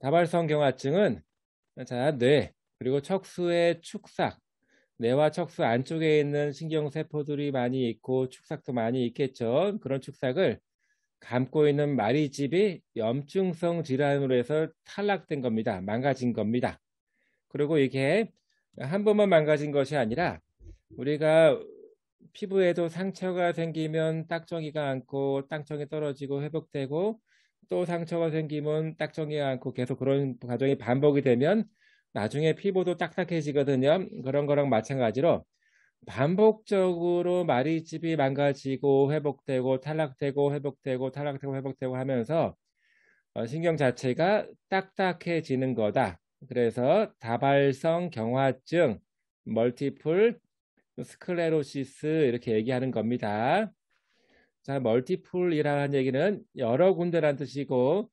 다발성 경화증은 자, 뇌, 그리고 척수의 축삭, 뇌와 척수 안쪽에 있는 신경세포들이 많이 있고 축삭도 많이 있겠죠. 그런 축삭을 감고 있는 마리집이 염증성 질환으로 해서 탈락된 겁니다. 망가진 겁니다. 그리고 이게 한 번만 망가진 것이 아니라 우리가 피부에도 상처가 생기면 딱정이가 않고 땅정이 떨어지고 회복되고 또 상처가 생기면 딱 정이 않고 계속 그런 과정이 반복이 되면 나중에 피부도 딱딱해지거든요. 그런 거랑 마찬가지로 반복적으로 마리집이 망가지고 회복되고 탈락되고 회복되고 탈락되고 회복되고 하면서 어, 신경 자체가 딱딱해지는 거다. 그래서 다발성 경화증, 멀티플 스클레로시스 이렇게 얘기하는 겁니다. 자, 멀티플이라는 얘기는 여러 군데란 뜻이고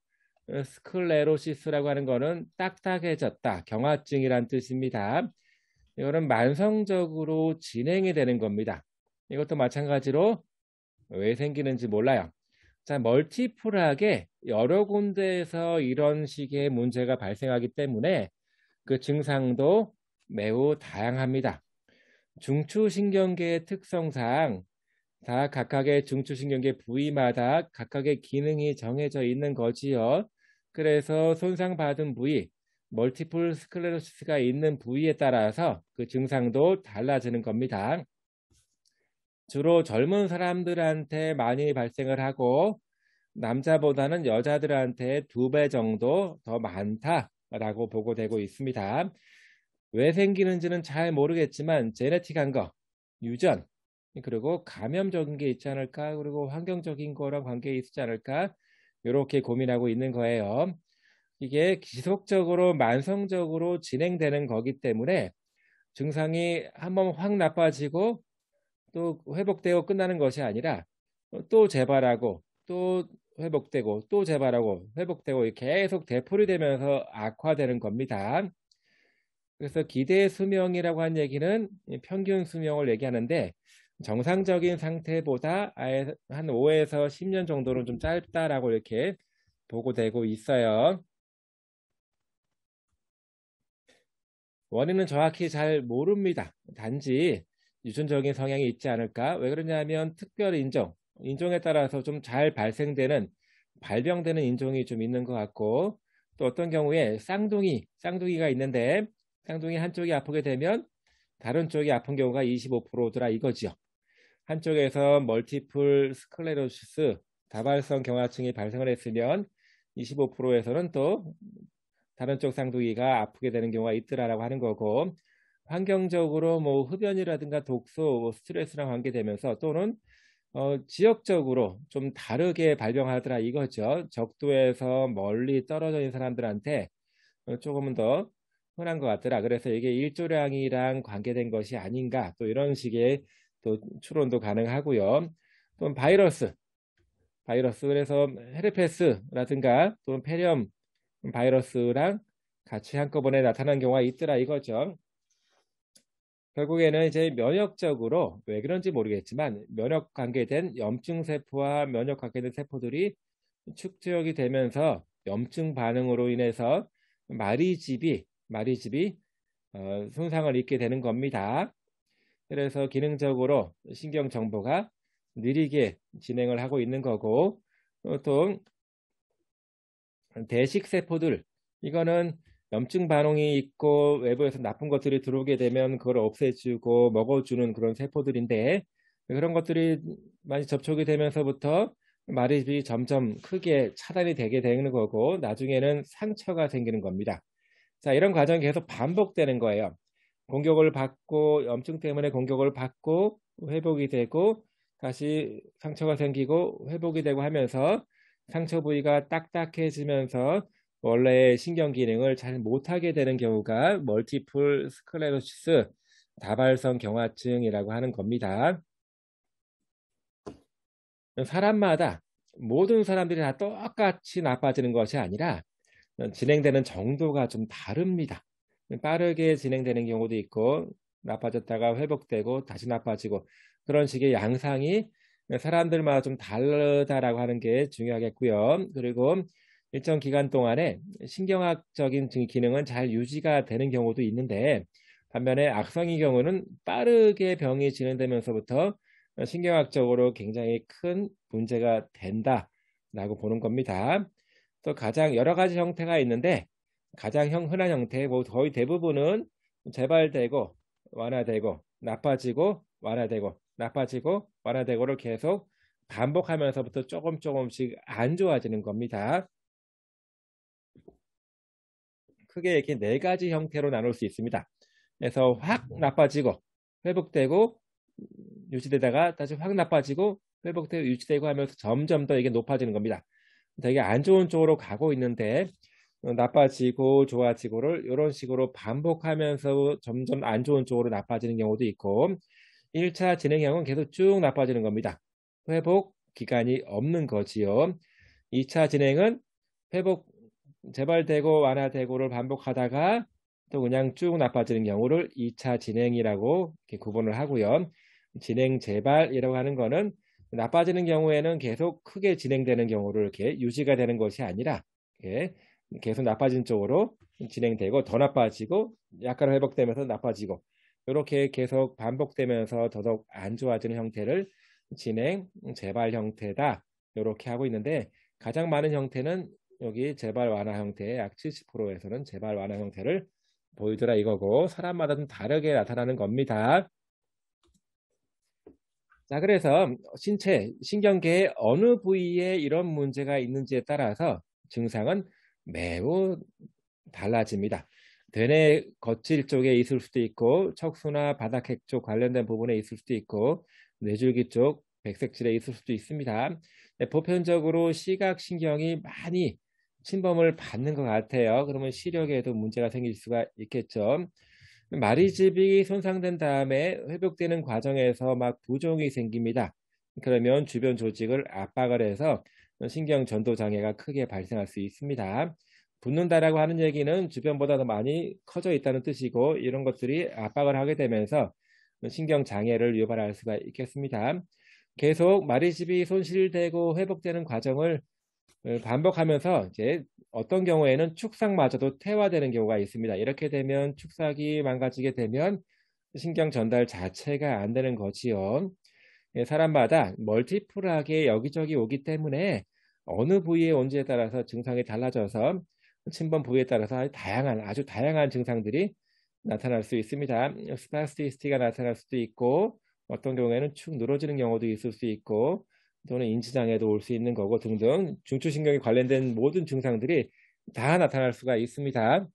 스클레로시스라고 어, 하는 거는 딱딱해졌다, 경화증이란 뜻입니다. 이거는 만성적으로 진행이 되는 겁니다. 이것도 마찬가지로 왜 생기는지 몰라요. 자, 멀티플하게 여러 군데에서 이런 식의 문제가 발생하기 때문에 그 증상도 매우 다양합니다. 중추신경계의 특성상 다 각각의 중추신경계 부위마다 각각의 기능이 정해져 있는 거지요. 그래서 손상받은 부위, 멀티플 스클레로시스가 있는 부위에 따라서 그 증상도 달라지는 겁니다. 주로 젊은 사람들한테 많이 발생을 하고 남자보다는 여자들한테 두 배 정도 더 많다라고 보고되고 있습니다. 왜 생기는지는 잘 모르겠지만 제네틱한 거, 유전, 그리고 감염적인 게 있지 않을까 그리고 환경적인 거랑 관계 있지 않을까 이렇게 고민하고 있는 거예요. 이게 지속적으로 만성적으로 진행되는 거기 때문에 증상이 한 번 확 나빠지고 또 회복되고 끝나는 것이 아니라 또 재발하고 또 회복되고 또 재발하고 회복되고 계속 대풀이 되면서 악화되는 겁니다. 그래서 기대 수명이라고 한 얘기는 평균 수명을 얘기하는데 정상적인 상태보다 아예 한 5에서 10년 정도는 좀 짧다라고 이렇게 보고되고 있어요. 원인은 정확히 잘 모릅니다. 단지 유전적인 성향이 있지 않을까? 왜 그러냐면 특별 인종, 인종에 따라서 좀 잘 발생되는 발병되는 인종이 좀 있는 것 같고 또 어떤 경우에 쌍둥이, 쌍둥이가 있는데 쌍둥이 한쪽이 아프게 되면 다른 쪽이 아픈 경우가 25%더라 이거지요. 한쪽에서 멀티플 스클레로시스 다발성 경화증이 발생을 했으면 25%에서는 또 다른 쪽 쌍둥이가 아프게 되는 경우가 있더라라고 하는 거고 환경적으로 뭐 흡연이라든가 독소, 뭐 스트레스랑 관계되면서 또는 어, 지역적으로 좀 다르게 발병하더라 이거죠. 적도에서 멀리 떨어져 있는 사람들한테 어, 조금은 더 흔한 것 같더라. 그래서 이게 일조량이랑 관계된 것이 아닌가 또 이런 식의 또 추론도 가능하고요. 또는 바이러스, 바이러스 그래서 헤르페스라든가 또는 폐렴 바이러스랑 같이 한꺼번에 나타난 경우가 있더라 이거죠. 결국에는 이제 면역적으로 왜 그런지 모르겠지만 면역 관계된 염증 세포와 면역 관계된 세포들이 축적이 되면서 염증 반응으로 인해서 마리집이 마리집이 어, 손상을 입게 되는 겁니다. 그래서 기능적으로 신경 정보가 느리게 진행을 하고 있는 거고 보통 대식세포들 이거는 염증 반응이 있고 외부에서 나쁜 것들이 들어오게 되면 그걸 없애주고 먹어주는 그런 세포들인데 그런 것들이 많이 접촉이 되면서부터 말이 점점 크게 차단이 되게 되는 거고 나중에는 상처가 생기는 겁니다. 자 이런 과정이 계속 반복되는 거예요. 공격을 받고 염증 때문에 공격을 받고 회복이 되고 다시 상처가 생기고 회복이 되고 하면서 상처 부위가 딱딱해지면서 원래의 신경 기능을 잘 못하게 되는 경우가 멀티플 스클레로시스 다발성 경화증이라고 하는 겁니다. 사람마다 모든 사람들이 다 똑같이 나빠지는 것이 아니라 진행되는 정도가 좀 다릅니다. 빠르게 진행되는 경우도 있고 나빠졌다가 회복되고 다시 나빠지고 그런 식의 양상이 사람들마다 좀 다르다라고 하는 게 중요하겠고요. 그리고 일정 기간 동안에 신경학적인 기능은 잘 유지가 되는 경우도 있는데 반면에 악성인 경우는 빠르게 병이 진행되면서부터 신경학적으로 굉장히 큰 문제가 된다라고 보는 겁니다. 또 가장 여러 가지 형태가 있는데 가장 형, 흔한 형태고 뭐 거의 대부분은 재발되고 완화되고 나빠지고 완화되고 나빠지고 완화되고를 계속 반복하면서부터 조금 조금씩 안 좋아지는 겁니다. 크게 이렇게 네 가지 형태로 나눌 수 있습니다. 그래서 확 네. 나빠지고 회복되고 유지되다가 다시 확 나빠지고 회복되고 유지되고 하면서 점점 더 이게 높아지는 겁니다. 되게 안 좋은 쪽으로 가고 있는데 어, 나빠지고 좋아지고를 이런 식으로 반복하면서 점점 안 좋은 쪽으로 나빠지는 경우도 있고 1차 진행형은 계속 쭉 나빠지는 겁니다. 회복 기간이 없는 거지요. 2차 진행은 회복 재발되고 완화되고를 반복하다가 또 그냥 쭉 나빠지는 경우를 2차 진행이라고 구분을 하고요. 진행 재발이라고 하는 거는 나빠지는 경우에는 계속 크게 진행되는 경우를 이렇게 유지가 되는 것이 아니라 계속 나빠진 쪽으로 진행되고 더 나빠지고 약간 회복되면서 나빠지고 이렇게 계속 반복되면서 더더욱 안 좋아지는 형태를 진행 재발 형태다 이렇게 하고 있는데 가장 많은 형태는 여기 재발 완화 형태의 약 70%에서는 재발 완화 형태를 보이더라 이거고 사람마다 좀 다르게 나타나는 겁니다. 자 그래서 신체 신경계의 어느 부위에 이런 문제가 있는지에 따라서 증상은 매우 달라집니다. 되뇌 거칠 쪽에 있을 수도 있고 척수나 바닥핵 쪽 관련된 부분에 있을 수도 있고 뇌줄기 쪽 백색질에 있을 수도 있습니다. 네, 보편적으로 시각신경이 많이 침범을 받는 것 같아요. 그러면 시력에도 문제가 생길 수가 있겠죠. 마리즙이 손상된 다음에 회복되는 과정에서 막 부종이 생깁니다. 그러면 주변 조직을 압박을 해서 신경 전도 장애가 크게 발생할 수 있습니다. 붙는다라고 하는 얘기는 주변보다 더 많이 커져 있다는 뜻이고 이런 것들이 압박을 하게 되면서 신경 장애를 유발할 수가 있겠습니다. 계속 마리집이 손실되고 회복되는 과정을 어, 반복하면서 이제 어떤 경우에는 축삭마저도 퇴화되는 경우가 있습니다. 이렇게 되면 축삭이 망가지게 되면 신경 전달 자체가 안 되는 거지요. 예, 사람마다 멀티플하게 여기저기 오기 때문에 어느 부위에 온지에 따라서 증상이 달라져서 침범 부위에 따라서 다양한 아주 다양한 증상들이 나타날 수 있습니다. 스파스티스티가 나타날 수도 있고 어떤 경우에는 축 늘어지는 경우도 있을 수 있고 또는 인지장애도 올 수 있는 거고 등등 중추신경이 관련된 모든 증상들이 다 나타날 수가 있습니다.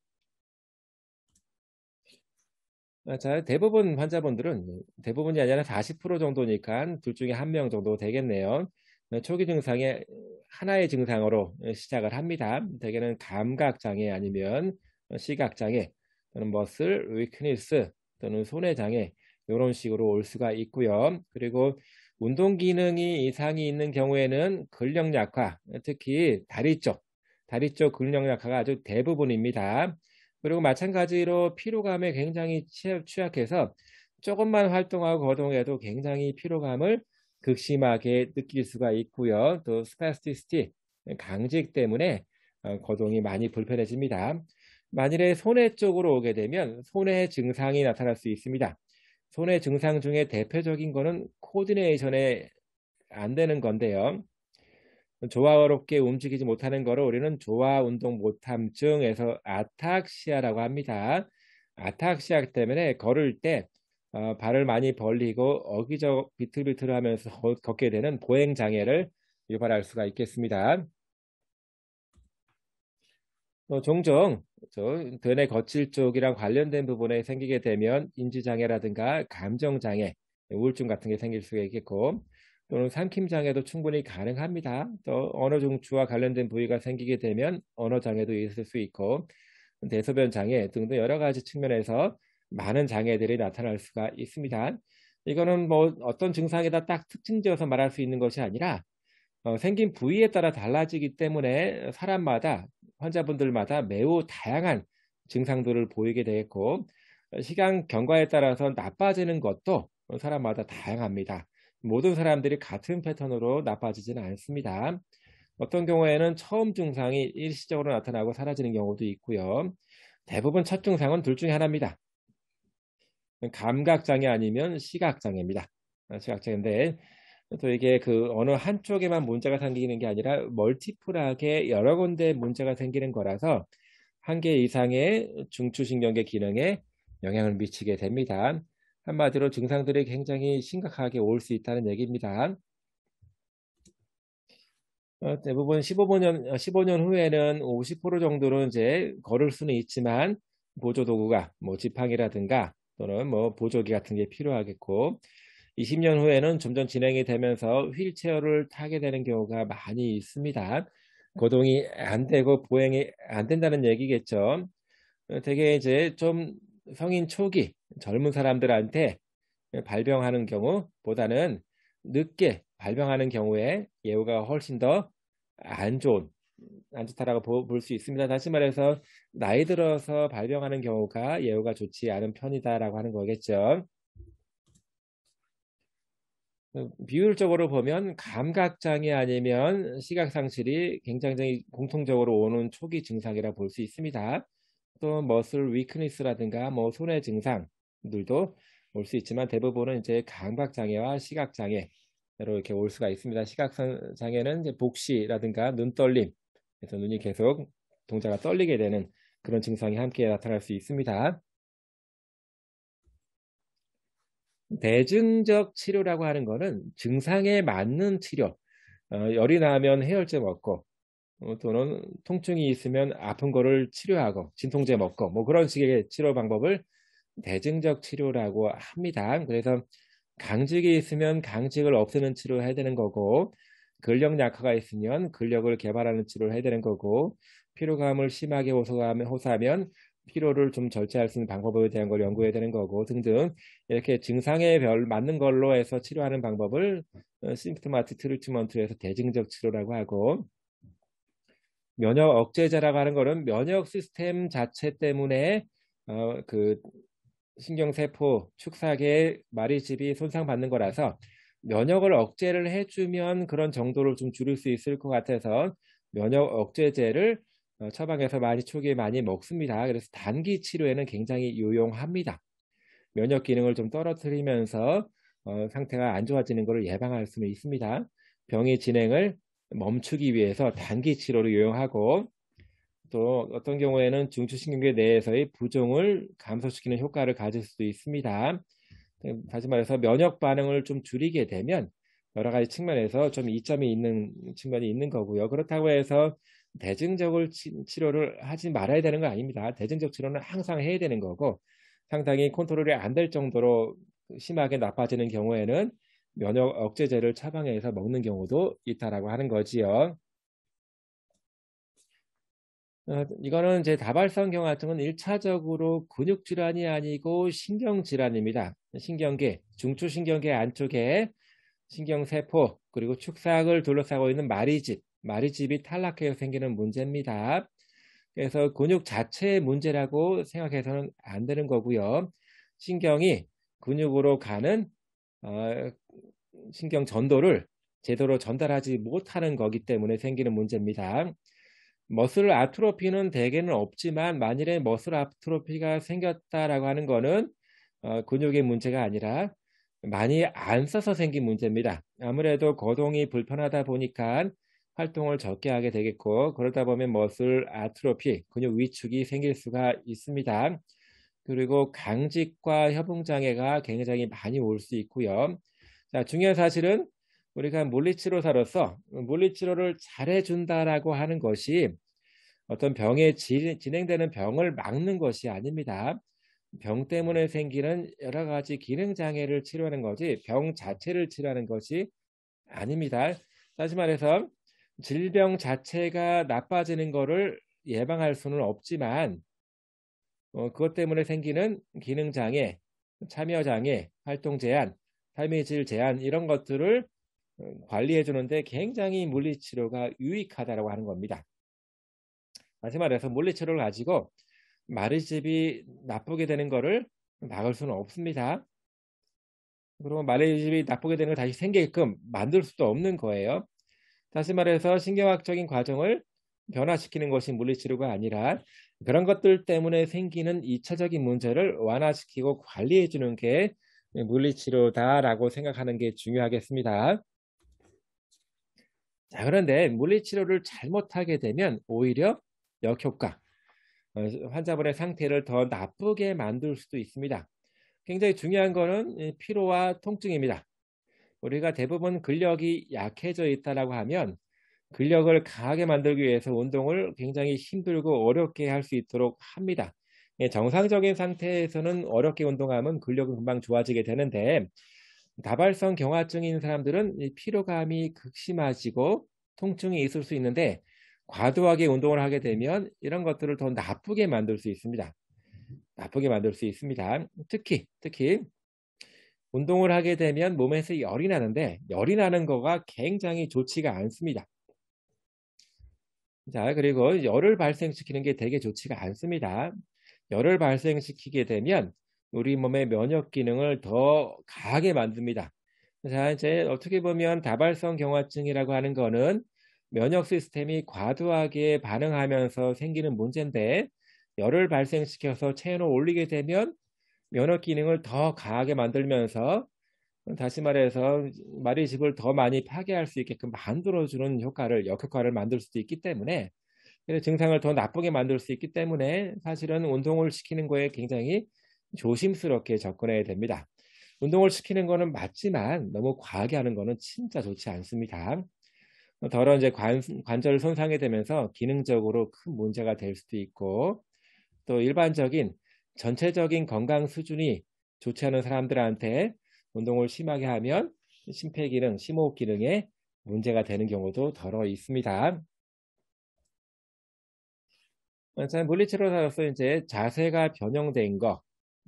어, 자, 대부분 환자분들은 대부분이 아니라 40% 정도니까 둘 중에 한 명 정도 되겠네요. 어, 초기 증상의 하나의 증상으로 어, 시작을 합니다. 대개는 감각 장애 아니면 시각 장애 또는 머슬 위크니스 또는 손해 장애 이런 식으로 올 수가 있고요. 그리고 운동 기능이 이상이 있는 경우에는 근력 약화, 특히 다리 쪽, 다리 쪽 근력 약화가 아주 대부분입니다. 그리고 마찬가지로 피로감에 굉장히 취약해서 조금만 활동하고 거동해도 굉장히 피로감을 극심하게 느낄 수가 있고요. 또 스파스티스틱, 강직 때문에 어, 거동이 많이 불편해집니다. 만일에 손해 쪽으로 오게 되면 손해 증상이 나타날 수 있습니다. 손해 증상 중에 대표적인 것은 코디네이션에 안 되는 건데요. 조화롭게 움직이지 못하는 거를 우리는 조화 운동 못함증에서 아탁시아라고 합니다. 아탁시아 때문에 걸을 때 어, 발을 많이 벌리고 어기적 비틀비틀하면서 걷게 되는 보행 장애를 유발할 수가 있겠습니다. 어, 종종 등의 거칠 쪽이랑 관련된 부분에 생기게 되면 인지장애라든가 감정장애, 우울증 같은 게 생길 수가 있겠고 또는 삼킴 장애도 충분히 가능합니다. 또 언어 중추와 관련된 부위가 생기게 되면 언어 장애도 있을 수 있고 대소변 장애 등등 여러 가지 측면에서 많은 장애들이 나타날 수가 있습니다. 이거는 뭐 어떤 증상에다 딱 특징지어서 말할 수 있는 것이 아니라 어, 생긴 부위에 따라 달라지기 때문에 사람마다 환자분들마다 매우 다양한 증상들을 보이게 되겠고 시간 경과에 따라서 나빠지는 것도 사람마다 다양합니다. 모든 사람들이 같은 패턴으로 나빠지지는 않습니다. 어떤 경우에는 처음 증상이 일시적으로 나타나고 사라지는 경우도 있고요. 대부분 첫 증상은 둘 중에 하나입니다. 감각장애 아니면 시각장애입니다. 아, 시각장애인데 또 이게 그 어느 한쪽에만 문제가 생기는 게 아니라 멀티플하게 여러 군데 문제가 생기는 거라서 한 개 이상의 중추신경계 기능에 영향을 미치게 됩니다. 한마디로 증상들이 굉장히 심각하게 올 수 있다는 얘기입니다. 어, 대부분 15년, 15년 어, 후에는 50% 정도는 이제 걸을 수는 있지만 보조 도구가 뭐 지팡이라든가 또는 뭐 보조기 같은 게 필요하겠고 20년 후에는 점점 진행이 되면서 휠체어를 타게 되는 경우가 많이 있습니다. 거동이 안 되고 보행이 안 된다는 얘기겠죠. 되게 어, 이제 좀 성인 초기 젊은 사람들한테 발병하는 경우보다는 늦게 발병하는 경우에 예후가 훨씬 더 안 좋은 안 좋다라고 볼 수 있습니다. 다시 말해서 나이 들어서 발병하는 경우가 예후가 좋지 않은 편이다라고 하는 거겠죠. 비율적으로 보면 감각장애 아니면 시각상실이 굉장히 공통적으로 오는 초기 증상이라 볼 수 있습니다. 또 머슬 위크니스라든가 뭐 손해 증상, 분들도 올 수 있지만 대부분은 이제 강박 장애와 시각 장애로 이렇게 올 수가 있습니다. 시각 장애는 이제 복시라든가 눈떨림, 그래서 눈이 계속 동자가 떨리게 되는 그런 증상이 함께 나타날 수 있습니다. 대증적 치료라고 하는 것은 증상에 맞는 치료. 어, 열이 나면 해열제 먹고 어, 또는 통증이 있으면 아픈 거를 치료하고 진통제 먹고 뭐 그런 식의 치료 방법을 대증적 치료라고 합니다. 그래서 강직이 있으면 강직을 없애는 치료를 해야 되는 거고 근력 약화가 있으면 근력을 개발하는 치료를 해야 되는 거고 피로감을 심하게 호소하면 피로를 좀 절제할 수 있는 방법에 대한 걸 연구해야 되는 거고 등등 이렇게 증상에 별 맞는 걸로 해서 치료하는 방법을 어, 심프토마틱 트루트먼트에서 대증적 치료라고 하고 면역 억제제라고 하는 거는 면역 시스템 자체 때문에 어, 그 신경세포, 축사계, 마리집이 손상받는 거라서 면역을 억제를 해주면 그런 정도를 좀 줄일 수 있을 것 같아서 면역 억제제를 어, 처방해서 많이 초기에 많이 먹습니다. 그래서 단기 치료에는 굉장히 유용합니다. 면역 기능을 좀 떨어뜨리면서 어, 상태가 안 좋아지는 것을 예방할 수는 있습니다. 병의 진행을 멈추기 위해서 단기 치료를 유용하고 또 어떤 경우에는 중추신경계 내에서의 부종을 감소시키는 효과를 가질 수도 있습니다. 다시 말해서 면역 반응을 좀 줄이게 되면 여러 가지 측면에서 좀 이점이 있는 측면이 있는 거고요. 그렇다고 해서 대증적을 치, 료를 하지 말아야 되는 거 아닙니다. 대증적 치료는 항상 해야 되는 거고 상당히 컨트롤이 안 될 정도로 심하게 나빠지는 경우에는 면역 억제제를 처방해서 먹는 경우도 있다라고 하는 거지요. 어, 이거는 이제 다발성경 화증은 1차적으로 근육 질환이 아니고 신경 질환입니다. 신경계, 중추신경계 안쪽에 신경세포 그리고 축삭을 둘러싸고 있는 마리집, 마리집이 탈락해서 생기는 문제입니다. 그래서 근육 자체의 문제라고 생각해서는 안 되는 거고요. 신경이 근육으로 가는 어, 신경 전도를 제대로 전달하지 못하는 거기 때문에 생기는 문제입니다. 머슬 아트로피는 대개는 없지만 만일에 머슬 아트로피가 생겼다라고 하는 거는 어, 근육의 문제가 아니라 많이 안 써서 생긴 문제입니다. 아무래도 거동이 불편하다 보니까 활동을 적게 하게 되겠고 그러다 보면 머슬 아트로피, 근육 위축이 생길 수가 있습니다. 그리고 강직과 협응 장애가 굉장히 많이 올 수 있고요. 자, 중요한 사실은 우리가 물리치료사로서 물리치료를 잘해준다라고 하는 것이 어떤 병에 진행되는 병을 막는 것이 아닙니다. 병 때문에 생기는 여러 가지 기능 장애를 치료하는 거지 병 자체를 치료하는 것이 아닙니다. 다시 말해서 질병 자체가 나빠지는 것을 예방할 수는 없지만 어, 그것 때문에 생기는 기능 장애, 참여 장애, 활동 제한, 삶의 질 제한 이런 것들을 어, 관리해 주는데 굉장히 물리치료가 유익하다라고 하는 겁니다. 다시 말해서 물리치료를 가지고 마리집이 나쁘게 되는 것을 막을 수는 없습니다. 그러면 마리집이 나쁘게 되는 걸 다시 생기게끔 만들 수도 없는 거예요. 다시 말해서 신경학적인 과정을 변화시키는 것이 물리치료가 아니라 그런 것들 때문에 생기는 이차적인 문제를 완화시키고 관리해 주는 게 물리치료다라고 생각하는 게 중요하겠습니다. 자, 그런데 물리치료를 잘못하게 되면 오히려 역효과, 어, 환자분의 상태를 더 나쁘게 만들 수도 있습니다. 굉장히 중요한 것은 피로와 통증입니다. 우리가 대부분 근력이 약해져 있다라고 하면 근력을 강하게 만들기 위해서 운동을 굉장히 힘들고 어렵게 할 수 있도록 합니다. 예, 정상적인 상태에서는 어렵게 운동하면 근력은 금방 좋아지게 되는데 다발성 경화증인 사람들은 피로감이 극심하시고 통증이 있을 수 있는데 과도하게 운동을 하게 되면 이런 것들을 더 나쁘게 만들 수 있습니다. 나쁘게 만들 수 있습니다. 특히 특히 운동을 하게 되면 몸에서 열이 나는데 열이 나는 거가 굉장히 좋지가 않습니다. 자, 그리고 열을 발생시키는 게 되게 좋지가 않습니다. 열을 발생시키게 되면 우리 몸의 면역 기능을 더 강하게 만듭니다. 자, 이제 어떻게 보면 다발성 경화증이라고 하는 거는 면역 시스템이 과도하게 반응하면서 생기는 문제인데 열을 발생시켜서 체온을 올리게 되면 면역 기능을 더 강하게 만들면서 다시 말해서 말의 집을 더 많이 파괴할 수 있게끔 만들어주는 효과를 역효과를 만들 수도 있기 때문에 그래서 증상을 더 나쁘게 만들 수 있기 때문에 사실은 운동을 시키는 거에 굉장히 조심스럽게 접근해야 됩니다. 운동을 시키는 거는 맞지만 너무 과하게 하는 거는 진짜 좋지 않습니다. 더러 이제 관, 관절 손상이 되면서 기능적으로 큰 문제가 될 수도 있고 또 일반적인 전체적인 건강 수준이 좋지 않은 사람들한테 운동을 심하게 하면 심폐기능, 심호흡 기능에 문제가 되는 경우도 더러 있습니다. 물리치료사로서 이제 자세가 변형된 것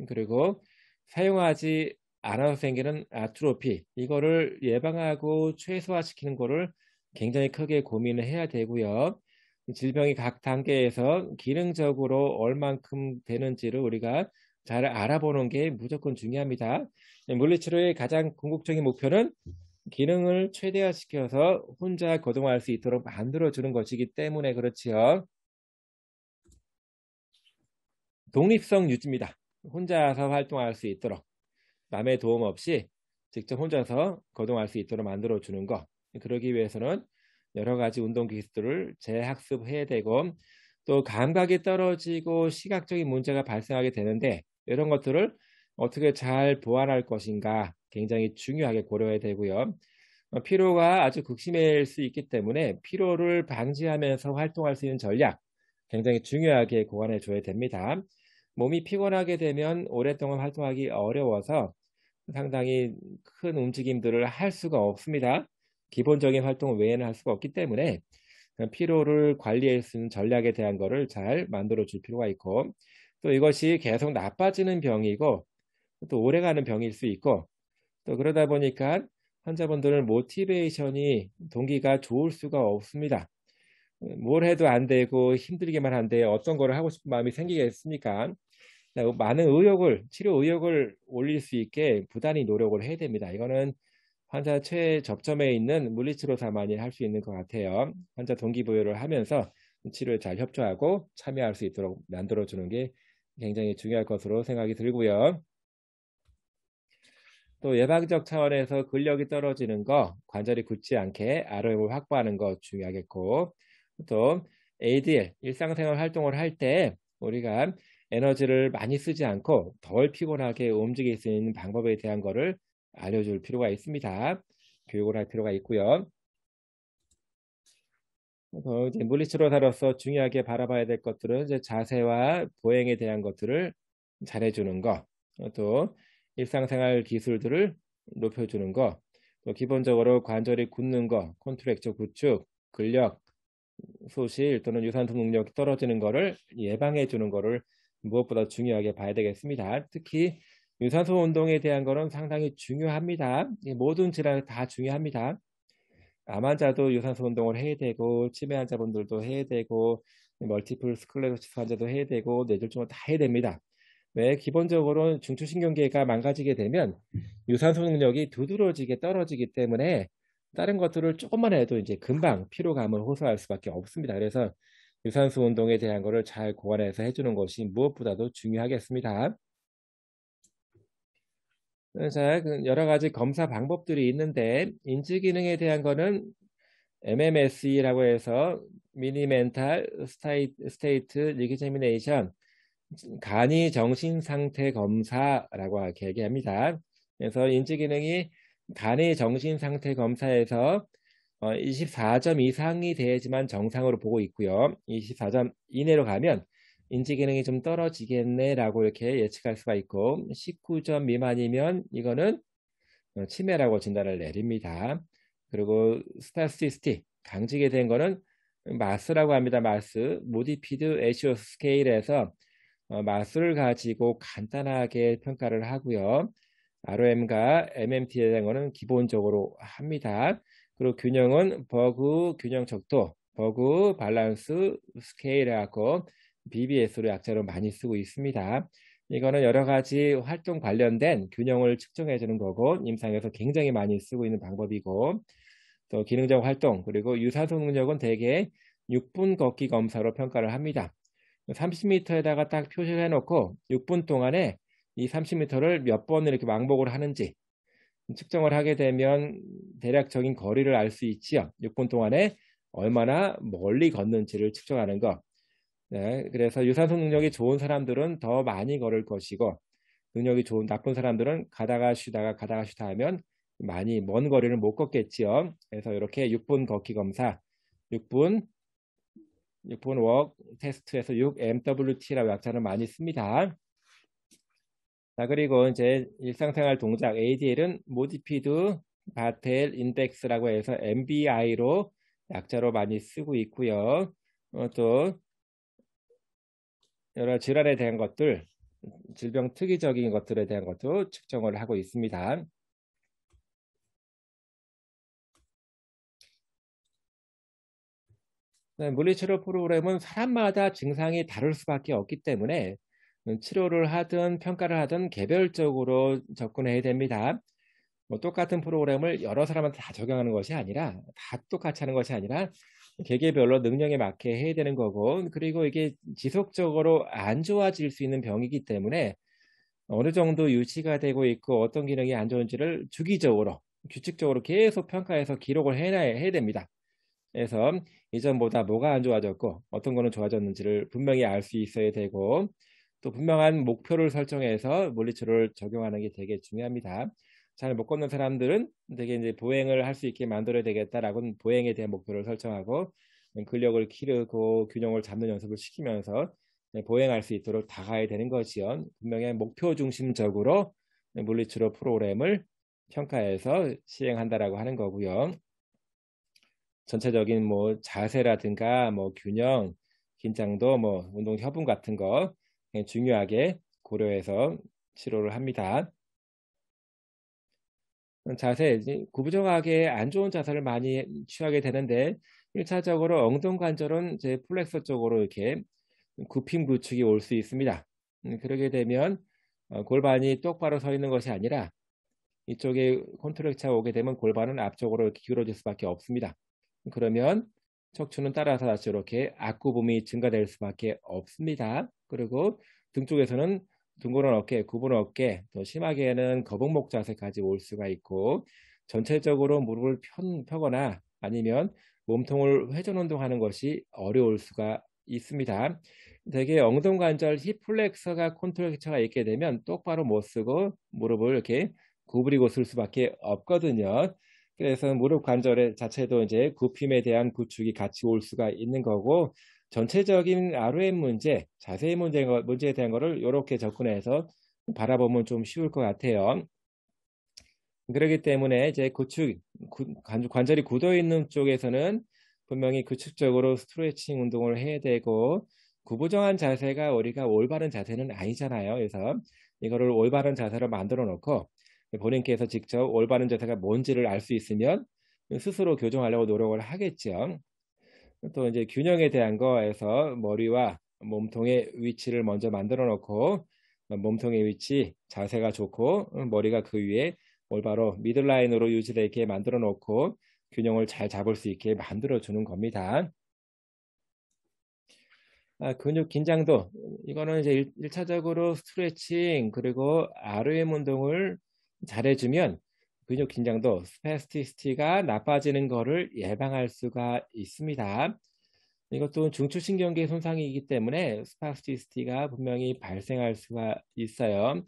그리고 사용하지 않아서 생기는 아트로피 이거를 예방하고 최소화시키는 것을 굉장히 크게 고민을 해야 되고요. 질병이 각 단계에서 기능적으로 얼만큼 되는지를 우리가 잘 알아보는 게 무조건 중요합니다. 네, 물리치료의 가장 궁극적인 목표는 기능을 최대화시켜서 혼자 거동할 수 있도록 만들어주는 것이기 때문에 그렇지요. 독립성 유지입니다. 혼자서 활동할 수 있도록 남의 도움 없이 직접 혼자서 거동할 수 있도록 만들어주는 것. 그러기 위해서는 여러 가지 운동 기술들을 재학습해야 되고 또 감각이 떨어지고 시각적인 문제가 발생하게 되는데 이런 것들을 어떻게 잘 보완할 것인가 굉장히 중요하게 고려해야 되고요. 어, 피로가 아주 극심할 수 있기 때문에 피로를 방지하면서 활동할 수 있는 전략 굉장히 중요하게 고안해 줘야 됩니다. 몸이 피곤하게 되면 오랫동안 활동하기 어려워서 상당히 큰 움직임들을 할 수가 없습니다. 기본적인 활동 외에는 할 수가 없기 때문에 피로를 관리할 수 있는 전략에 대한 것을 잘 만들어 줄 필요가 있고 또 이것이 계속 나빠지는 병이고 또 오래가는 병일 수 있고 또 그러다 보니까 환자분들은 모티베이션이 동기가 좋을 수가 없습니다. 뭘 해도 안 되고 힘들기만 한데 어떤 거를 하고 싶은 마음이 생기겠습니까? 많은 의욕을 치료 의욕을 올릴 수 있게 부단히 노력을 해야 됩니다. 이거는 환자 최접점에 있는 물리치료사만이 할 수 있는 것 같아요. 환자 동기부여를 하면서 치료에 잘 협조하고 참여할 수 있도록 만들어주는 게 굉장히 중요할 것으로 생각이 들고요. 또 예방적 차원에서 근력이 떨어지는 거, 관절이 굳지 않게 아로움을 확보하는 거 중요하겠고 또 ADL, 일상생활 활동을 할 때 우리가 에너지를 많이 쓰지 않고 덜 피곤하게 움직일 수 있는 방법에 대한 거를 알려줄 필요가 있습니다. 교육을 할 필요가 있고요. 이제 물리치료사로서 중요하게 바라봐야 될 것들은 이제 자세와 보행에 대한 것들을 잘해주는 것, 또 일상생활 기술들을 높여주는 것, 또 기본적으로 관절이 굳는 것, 컨트랙처 구축, 근력, 소실 또는 유산소 능력이 떨어지는 것을 예방해 주는 것을 무엇보다 중요하게 봐야 되겠습니다. 특히 유산소 운동에 대한 것은 상당히 중요합니다. 모든 질환 다 중요합니다. 암 환자도 유산소 운동을 해야 되고 치매 환자분들도 해야 되고 멀티플 스클레로시스 환자도 해야 되고 뇌졸중은 다 해야 됩니다. 왜 기본적으로 중추신경계가 망가지게 되면 유산소 능력이 두드러지게 떨어지기 때문에 다른 것들을 조금만 해도 이제 금방 피로감을 호소할 수밖에 없습니다. 그래서 유산소 운동에 대한 것을 잘 고안해서 해주는 것이 무엇보다도 중요하겠습니다. 자, 그 여러 가지 검사 방법들이 있는데 인지 기능에 대한 거는 MMSE라고 해서 미니멘탈 스테이트, 리그제미네이션 간이 정신 상태 검사라고 이렇 얘기합니다. 그래서 인지 기능이 간의 정신 상태 검사에서 24점 어, 이상이 돼야지만 정상으로 보고 있고요. 24점 이내로 가면 인지 기능이 좀 떨어지겠네라고 이렇게 예측할 수가 있고 19점 미만이면 이거는 어, 치매라고 진단을 내립니다. 그리고 스타스티스틱 강직이 된 거는 마스라고 합니다. 마스 모디피드 에시오 스케일에서 스 어, 마스를 가지고 간단하게 평가를 하고요. ROM과 MMT에 대한 거는 기본적으로 합니다. 그리고 균형은 버그 균형 적도, 버그 밸런스 스케일하고 BBS로 약자로 많이 쓰고 있습니다. 이거는 여러 가지 활동 관련된 균형을 측정해 주는 거고 임상에서 굉장히 많이 쓰고 있는 방법이고 또 기능적 활동 그리고 유산소 능력은 대개 6분 걷기 검사로 평가를 합니다. 30m에다가 딱 표시를 해놓고 6분 동안에 이 30m를 몇 번 이렇게 왕복을 하는지 측정을 하게 되면 대략적인 거리를 알 수 있지요. 6분 동안에 얼마나 멀리 걷는지를 측정하는 것. 네, 그래서 유산소 능력이 좋은 사람들은 더 많이 걸을 것이고 능력이 좋은 나쁜 사람들은 가다가 쉬다가 가다가 쉬다 하면 많이 먼 거리를 못 걷겠지요. 그래서 이렇게 6분 걷기 검사, 6분 6분 워크 테스트에서 6MWT라고 약자를 많이 씁니다. 자 그리고 이제 일상생활 동작 ADL은 모디피드 바텔 인덱스라고 해서 MBI로 약자로 많이 쓰고 있고요. 어, 또 여러 질환에 대한 것들, 질병 특이적인 것들에 대한 것도 측정을 하고 있습니다. 네, 물리치료 프로그램은 사람마다 증상이 다를 수밖에 없기 때문에 치료를 하든 평가를 하든 개별적으로 접근해야 됩니다. 뭐 똑같은 프로그램을 여러 사람한테 다 적용하는 것이 아니라 다 똑같이 하는 것이 아니라 개개별로 능력에 맞게 해야 되는 거고 그리고 이게 지속적으로 안 좋아질 수 있는 병이기 때문에 어느 정도 유지가 되고 있고 어떤 기능이 안 좋은지를 주기적으로 규칙적으로 계속 평가해서 기록을 해놔야 해야 됩니다. 그래서 이전보다 뭐가 안 좋아졌고 어떤 거는 좋아졌는지를 분명히 알 수 있어야 되고 또 분명한 목표를 설정해서 물리치료를 적용하는 게 되게 중요합니다. 잘못 걷는 사람들은 되게 이제 보행을 할 수 있게 만들어야 되겠다라고 보행에 대한 목표를 설정하고 음, 근력을 키르고 균형을 잡는 연습을 시키면서 네, 보행할 수 있도록 다가야 되는 것이요 분명히 목표 중심적으로 네, 물리치료 프로그램을 평가해서 시행한다라고 하는 거고요. 전체적인 뭐 자세라든가 뭐 균형, 긴장도 뭐 운동 협응 같은 거 네, 중요하게 고려해서 치료를 합니다. 자세, 구부정하게 안 좋은 자세를 많이 취하게 되는데 1차적으로 엉덩 관절은 제 플렉서 쪽으로 이렇게 굽힘 구축이 올 수 있습니다. 음, 그러게 되면 어, 골반이 똑바로 서 있는 것이 아니라 이쪽에 콘트랙차 오게 되면 골반은 앞쪽으로 기울어질 수밖에 없습니다. 그러면 척추는 따라서 다시 이렇게 악구붐이 증가될 수밖에 없습니다. 그리고 등 쪽에서는 둥그런 어깨, 굽은 어깨, 또 심하게는 거북목 자세까지 올 수가 있고 전체적으로 무릎을 편, 펴거나 아니면 몸통을 회전 운동하는 것이 어려울 수가 있습니다. 되게 엉덩 관절 힙플렉서가 콘트랙처가 있게 되면 똑바로 못 쓰고 무릎을 이렇게 구부리고 쓸 수밖에 없거든요. 그래서 무릎 관절의 자체도 이제 굽힘에 대한 구축이 같이 올 수가 있는 거고 전체적인 RM 문제, 자세히 문제, 문제에 대한 거를 이렇게 접근해서 바라보면 좀 쉬울 것 같아요. 그렇기 때문에 이제 구축, 구, 관절이 굳어 있는 쪽에서는 분명히 구축적으로 스트레칭 운동을 해야 되고 구부정한 자세가 우리가 올바른 자세는 아니잖아요. 그래서 이거를 올바른 자세로 만들어 놓고 본인께서 직접 올바른 자세가 뭔지를 알 수 있으면 스스로 교정하려고 노력을 하겠죠. 또 이제 균형에 대한 거에서 머리와 몸통의 위치를 먼저 만들어 놓고 몸통의 위치 자세가 좋고 머리가 그 위에 올바로 미들라인으로 유지되게 만들어 놓고 균형을 잘 잡을 수 있게 만들어 주는 겁니다. 아, 근육 긴장도 이거는 이제 일차적으로 스트레칭 그리고 ROM 운동을 잘해주면 근육 긴장도 스페스티시티가 나빠지는 것을 예방할 수가 있습니다. 이것도 중추신경계 손상이기 때문에 스파스티시티가 분명히 발생할 수가 있어요.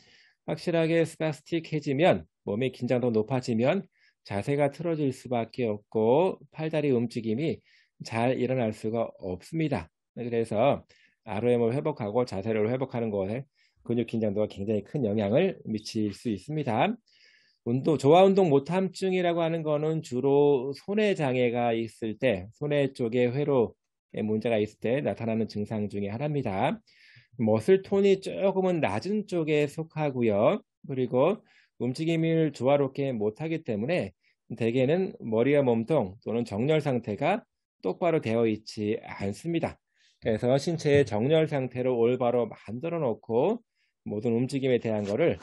확실하게 스파스틱해지면 몸의 긴장도 높아지면 자세가 틀어질 수밖에 없고 팔다리 움직임이 잘 일어날 수가 없습니다. 그래서 r m 을 회복하고 자세를 회복하는 것에 근육 긴장도가 굉장히 큰 영향을 미칠 수 있습니다. 운동, 조화 운동 못함증이라고 하는 거는 주로 손의 장애가 있을 때, 손의 쪽에 회로의 문제가 있을 때 나타나는 증상 중에 하나입니다. 머슬 톤이 조금은 낮은 쪽에 속하고요. 그리고 움직임을 조화롭게 못하기 때문에 대개는 머리와 몸통 또는 정렬 상태가 똑바로 되어 있지 않습니다. 그래서 신체의 정렬 상태로 올바로 만들어 놓고 모든 움직임에 대한 것을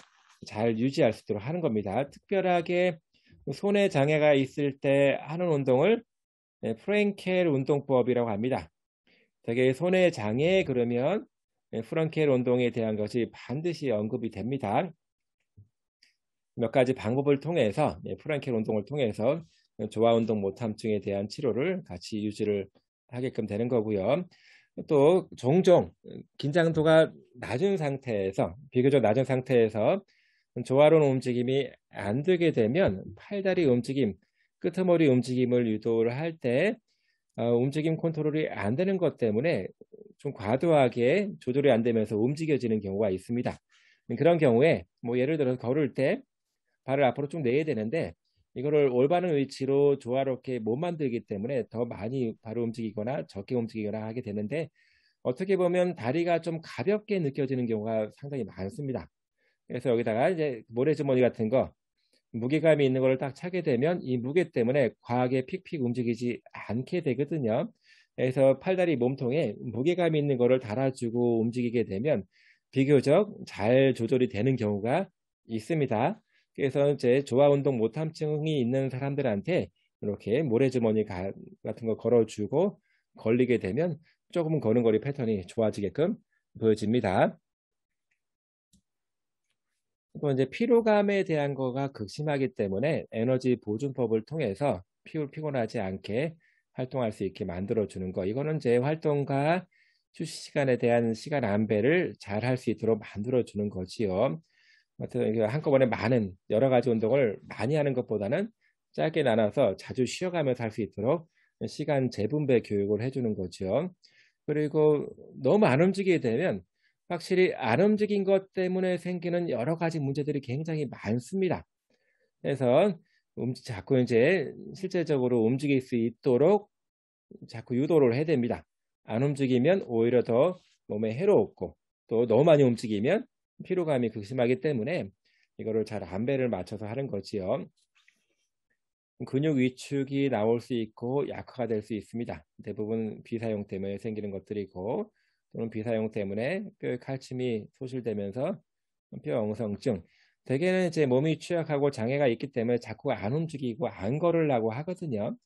잘 유지할 수 있도록 하는 겁니다. 특별하게 손에 장애가 있을 때 하는 운동을 예, 프랭켈 운동법이라고 합니다. 되게 손에 장애 그러면 예, 프랭켈 운동에 대한 것이 반드시 언급이 됩니다. 몇 가지 방법을 통해서 예, 프랭켈 운동을 통해서 조화 운동 모탐증에 대한 치료를 같이 유지를 하게끔 되는 거고요. 또 종종 긴장도가 낮은 상태에서 비교적 낮은 상태에서 조화로운 움직임이 안 되게 되면 팔다리 움직임, 끄트머리 움직임을 유도를 할때 어, 움직임 컨트롤이 안 되는 것 때문에 좀 과도하게 조절이 안 되면서 움직여지는 경우가 있습니다. 그런 경우에 뭐 예를 들어서 걸을 때 발을 앞으로 쭉 내야 되는데 이거를 올바른 위치로 조화롭게 못 만들기 때문에 더 많이 발을 움직이거나 적게 움직이거나 하게 되는데 어떻게 보면 다리가 좀 가볍게 느껴지는 경우가 상당히 많습니다. 그래서 여기다가 이제 모래주머니 같은 거 무게감이 있는 걸딱 차게 되면 이 무게 때문에 과하게 픽픽 움직이지 않게 되거든요. 그래서 팔다리 몸통에 무게감이 있는 거를 달아주고 움직이게 되면 비교적 잘 조절이 되는 경우가 있습니다. 그래서 이제 조화 운동 못함증이 있는 사람들한테 이렇게 모래주머니 같은 거 걸어주고 걸리게 되면 조금 걸음걸이 패턴이 좋아지게끔 보여집니다. 이제 피로감에 대한 거가 극심하기 때문에 에너지 보존법을 통해서 피로 피곤하지 않게 활동할 수 있게 만들어 주는 거. 이거는 제 활동과 휴식 시간에 대한 시간 안배를 잘 할 수 있도록 만들어 주는 거지요. 한꺼번에 많은 여러 가지 운동을 많이 하는 것보다는 짧게 나눠서 자주 쉬어가면서 할 수 있도록 시간 재분배 교육을 해주는 거죠. 그리고 너무 안 움직이게 되면 확실히 안 움직인 것 때문에 생기는 여러 가지 문제들이 굉장히 많습니다. 그래서 음, 자꾸 이제 실제적으로 움직일 수 있도록 자꾸 유도를 해야 됩니다. 안 움직이면 오히려 더 몸에 해롭고 또 너무 많이 움직이면 피로감이 극심하기 때문에 이거를 잘 안배를 맞춰서 하는 거지요. 근육 위축이 나올 수 있고 약화가 될 수 있습니다. 대부분 비사용 때문에 생기는 것들이고 또는 비사용 때문에 그 칼슘이 소실되면서 뼈엉성증 대개는 이제 몸이 취약하고 장애가 있기 때문에 자꾸 안 움직이고 안 걸으려고 하거든요.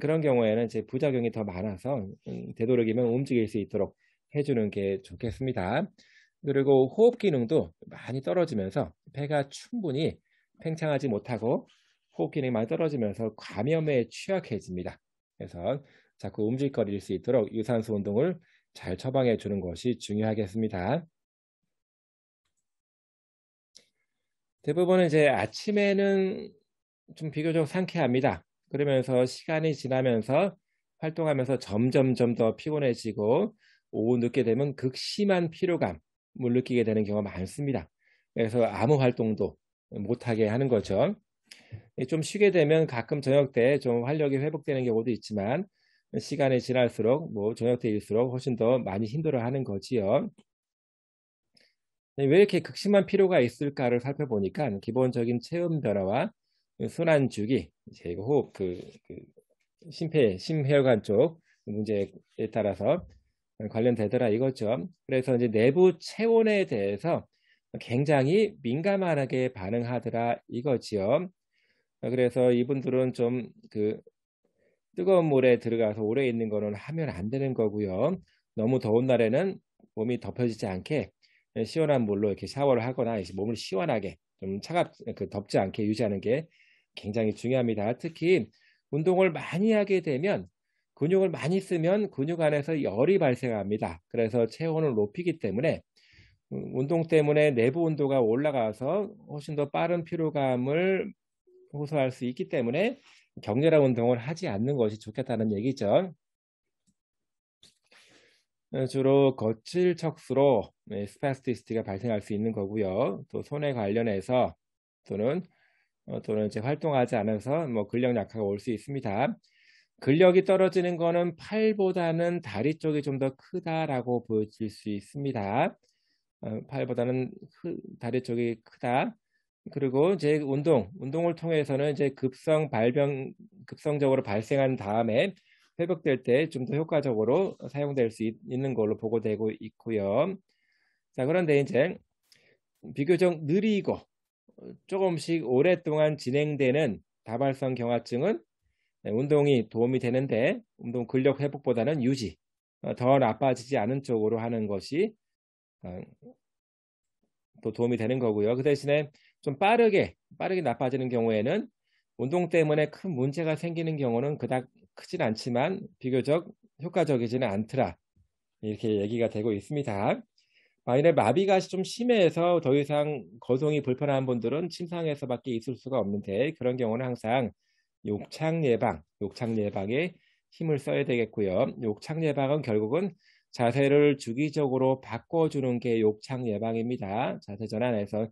그런 경우에는 이제 부작용이 더 많아서 음, 되도록이면 움직일 수 있도록 해주는 게 좋겠습니다. 그리고 호흡 기능도 많이 떨어지면서 폐가 충분히 팽창하지 못하고 호흡 기능이 많이 떨어지면서 감염에 취약해집니다. 그래서 자꾸 움직거릴 수 있도록 유산소 운동을 잘 처방해 주는 것이 중요하겠습니다. 대부분은 이제 아침에는 좀 비교적 상쾌합니다. 그러면서 시간이 지나면서 활동하면서 점점 점더 피곤해지고 오후 늦게 되면 극심한 피로감을 느끼게 되는 경우가 많습니다. 그래서 아무 활동도 못하게 하는 거죠. 좀 쉬게 되면 가끔 저녁 때 좀 활력이 회복되는 경우도 있지만 시간이 지날수록 뭐 저녁 때일수록 훨씬 더 많이 힘들어하는 거지요. 네, 왜 이렇게 극심한 피로가 있을까를 살펴보니까 기본적인 체온 변화와 순환 주기, 이제 호흡 그, 그 심폐 심혈관 쪽 문제에 따라서 관련되더라 이거죠. 그래서 이제 내부 체온에 대해서 굉장히 민감하게 반응하더라 이거지요. 그래서 이분들은 좀그 뜨거운 물에 들어가서 오래 있는 거는 하면 안 되는 거고요. 너무 더운 날에는 몸이 덮여지지 않게 예, 시원한 물로 이렇게 샤워를 하거나 이제 몸을 시원하게 좀 차갑 그 덥지 않게 유지하는 게 굉장히 중요합니다. 특히 운동을 많이 하게 되면 근육을 많이 쓰면 근육 안에서 열이 발생합니다. 그래서 체온을 높이기 때문에 운동 때문에 내부 온도가 올라가서 훨씬 더 빠른 피로감을 호소할 수 있기 때문에 격렬한 운동을 하지 않는 것이 좋겠다는 얘기죠. 네, 주로 거칠 척수로 네, 스파스티스티가 발생할 수 있는 거고요. 또 손에 관련해서 또는 어, 또는 이제 활동하지 않아서 뭐 근력 약화가 올 수 있습니다. 근력이 떨어지는 거는 팔보다는 다리 쪽이 좀 더 크다라고 보여질 수 있습니다. 어, 팔보다는 다리 쪽이 크다. 그리고 이제 운동, 운동을 통해서는 이제 급성 발병, 급성적으로 발생한 다음에 회복될 때 좀 더 효과적으로 사용될 수 있, 는 걸로 보고되고 있고요. 자, 그런데 이제 비교적 느리고 조금씩 오랫동안 진행되는 다발성 경화증은 네, 운동이 도움이 되는데 운동 근력 회복보다는 유지, 어, 더 나빠지지 않은 쪽으로 하는 것이 어, 또 도움이 되는 거고요. 그 대신에 좀 빠르게 빠르게 나빠지는 경우에는 운동 때문에 큰 문제가 생기는 경우는 그닥 크진 않지만 비교적 효과적이지는 않더라 이렇게 얘기가 되고 있습니다. 만일에 마비가 좀 심해서 더 이상 거동이 불편한 분들은 침상에서밖에 있을 수가 없는데 그런 경우는 항상 욕창 예방, 욕창 예방에 힘을 써야 되겠고요. 욕창 예방은 결국은 자세를 주기적으로 바꿔주는 게 욕창 예방입니다. 자세 전환에서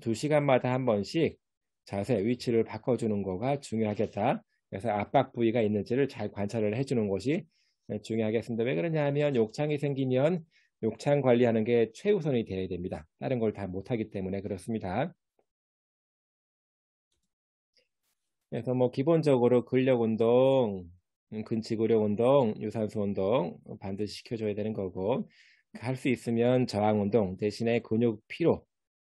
두시간마다한 번씩 자세 위치를 바꿔주는 거가 중요하겠다. 그래서 압박 부위가 있는지를 잘 관찰을 해주는 것이 중요하겠습니다. 왜 그러냐 하면 욕창이 생기면 욕창 관리하는 게 최우선이 되어야 됩니다. 다른 걸 다 못하기 때문에 그렇습니다. 그래서 뭐 기본적으로 근력 운동, 음, 근치구력 운동, 유산소 운동 반드시 시켜줘야 되는 거고 할 수 있으면 저항 운동 대신에 근육 피로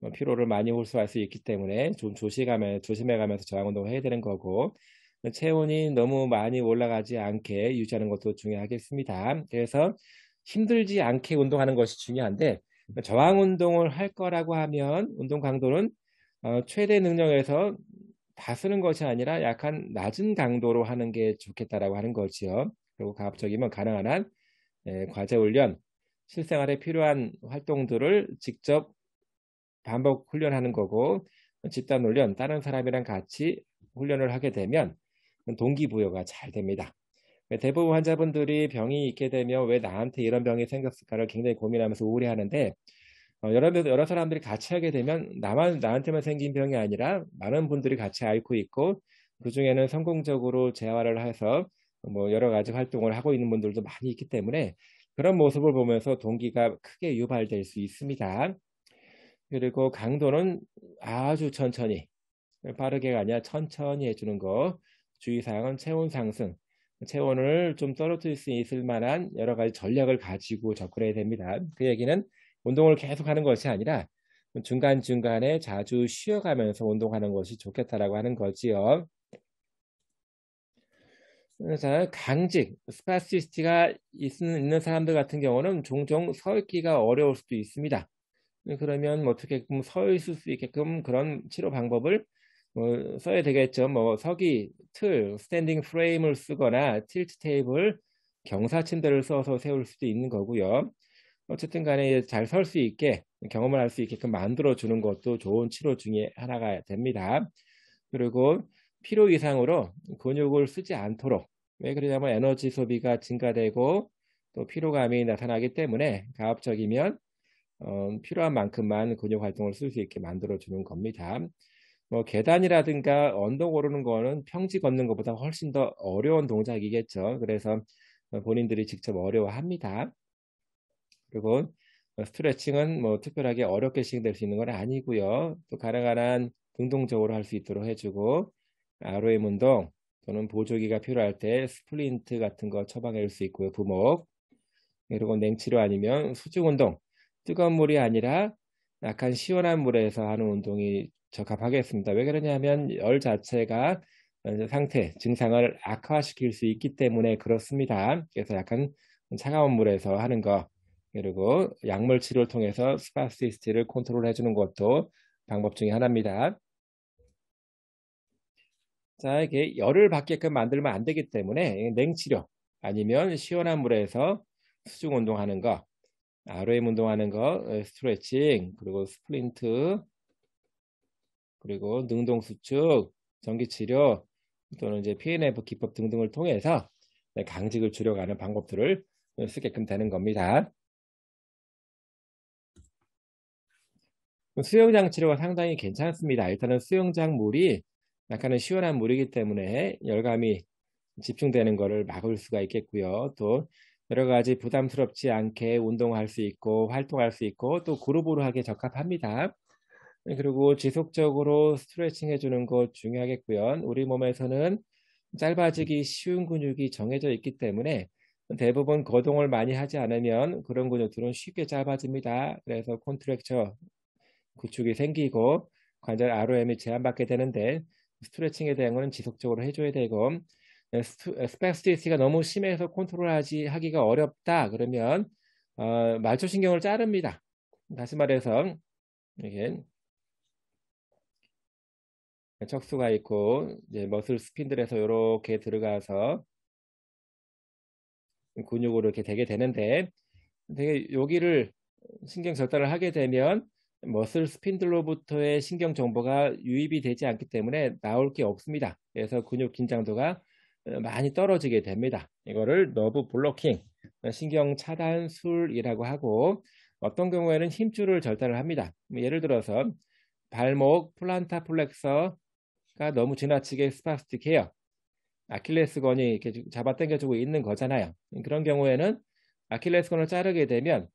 뭐 피로를 많이 호소할 수 있기 때문에 좀조심하 조심해가면서 저항운동을 해야 되는 거고 그 체온이 너무 많이 올라가지 않게 유지하는 것도 중요하겠습니다. 그래서 힘들지 않게 운동하는 것이 중요한데 그 저항 운동을 할 거라고 하면 운동 강도는 어, 최대 능력에서 다 쓰는 것이 아니라 약간 낮은 강도로 하는 게 좋겠다라고 하는 거지요. 그리고 가급적이면 가능한 한 에, 예, 과제 훈련, 실생활에 필요한 활동들을 직접 반복 훈련하는 거고 집단 훈련 다른 사람이랑 같이 훈련을 하게 되면 동기부여가 잘 됩니다. 대부분 환자분들이 병이 있게 되면 왜 나한테 이런 병이 생겼을까를 굉장히 고민하면서 우울해하는데 어, 여러 여러 사람들이 같이 하게 되면 나만 나한테만 생긴 병이 아니라 많은 분들이 같이 앓고 있고 그 중에는 성공적으로 재활을 해서 뭐 여러 가지 활동을 하고 있는 분들도 많이 있기 때문에 그런 모습을 보면서 동기가 크게 유발될 수 있습니다. 그리고 강도는 아주 천천히 빠르게가 아니라 천천히 해주는 거 주의사항은 체온 상승 체온을 좀 떨어뜨릴 수 있을 만한 여러 가지 전략을 가지고 접근해야 됩니다. 그 얘기는 운동을 계속 하는 것이 아니라 중간중간에 자주 쉬어가면서 운동하는 것이 좋겠다라고 하는 거지요. 자, 강직, 스파시스티가 있는 사람들 같은 경우는 종종 서 있기가 어려울 수도 있습니다. 네, 그러면 뭐 어떻게 서 있을 수 있게끔 그런 치료 방법을 뭐 써야 되겠죠. 뭐 서기, 틀, 스탠딩 프레임을 쓰거나 틸트 테이블, 경사 침대를 써서 세울 수도 있는 거고요. 어쨌든 간에 잘 설 수 있게 경험을 할 수 있게끔 그 만들어 주는 것도 좋은 치료 중에 하나가 됩니다. 그리고 필요 이상으로 근육을 쓰지 않도록 왜 그러냐면 에너지 소비가 증가되고 또 피로감이 나타나기 때문에 가급적이면 어, 필요한 만큼만 근육 활동을 쓸 수 있게 만들어 주는 겁니다. 뭐 계단이라든가 언덕 오르는 거는 평지 걷는 것보다 훨씬 더 어려운 동작이겠죠. 그래서 본인들이 직접 어려워합니다. 그리고 스트레칭은 뭐 특별하게 어렵게 시행될 수 있는 건 아니고요. 또 가능한 능동적으로 할 수 있도록 해주고 ROM 운동 또는 보조기가 필요할 때 스플린트 같은 거 처방해 줄 수 있고요. 부목 그리고 냉치료 아니면 수중 운동 뜨거운 물이 아니라 약간 시원한 물에서 하는 운동이 적합하겠습니다. 왜 그러냐면 열 자체가 상태, 증상을 악화시킬 수 있기 때문에 그렇습니다. 그래서 약간 차가운 물에서 하는 거 그리고 약물 치료를 통해서 스파시스트를 컨트롤해 주는 것도 방법 중에 하나입니다. 자, 이게 열을 받게끔 만들면 안 되기 때문에 냉치료 아니면 시원한 물에서 수중 운동하는 거 RM 운동하는 거, 어, 스트레칭, 그리고 스프린트, 그리고 능동 수축, 전기 치료 또는 이제 PNF 기법 등등을 통해서 네, 강직을 줄여가는 방법들을 어, 쓰게끔 되는 겁니다. 수영장 치료가 상당히 괜찮습니다. 일단은 수영장 물이 약간은 시원한 물이기 때문에 열감이 집중되는 것을 막을 수가 있겠고요. 또 여러 가지 부담스럽지 않게 운동할 수 있고 활동할 수 있고 또 그룹으로 하기에 적합합니다. 네, 그리고 지속적으로 스트레칭 해주는 것 중요하겠고요. 우리 몸에서는 짧아지기 쉬운 근육이 정해져 있기 때문에 대부분 거동을 많이 하지 않으면 그런 근육들은 쉽게 짧아집니다. 그래서 콘트랙처 구축이 생기고 관절 ROM이 제한받게 되는데 스트레칭에 대한 것은 지속적으로 해줘야 되고 스펙스티시가 너무 심해서 컨트롤하지 하기가 어렵다 그러면 어, 말초신경을 자릅니다. 다시 말해서 이게 척수가 있고 이제 머슬 스핀들에서 이렇게 들어가서 근육으로 이렇게 되게 되는데 되게 여기를 신경 절단을 하게 되면 머슬 스핀들로부터의 신경 정보가 유입이 되지 않기 때문에 나올 게 없습니다. 그래서 근육 긴장도가 어, 많이 떨어지게 됩니다. 이거를 너브 블로킹, 어, 신경 차단술이라고 하고 어떤 경우에는 힘줄을 절단을 합니다. 뭐 예를 들어서 발목 플란타 플렉서가 너무 지나치게 스파스틱해요. 아킬레스건이 이렇게 잡아당겨주고 있는 거잖아요. 그런 경우에는 아킬레스건을 자르게 되면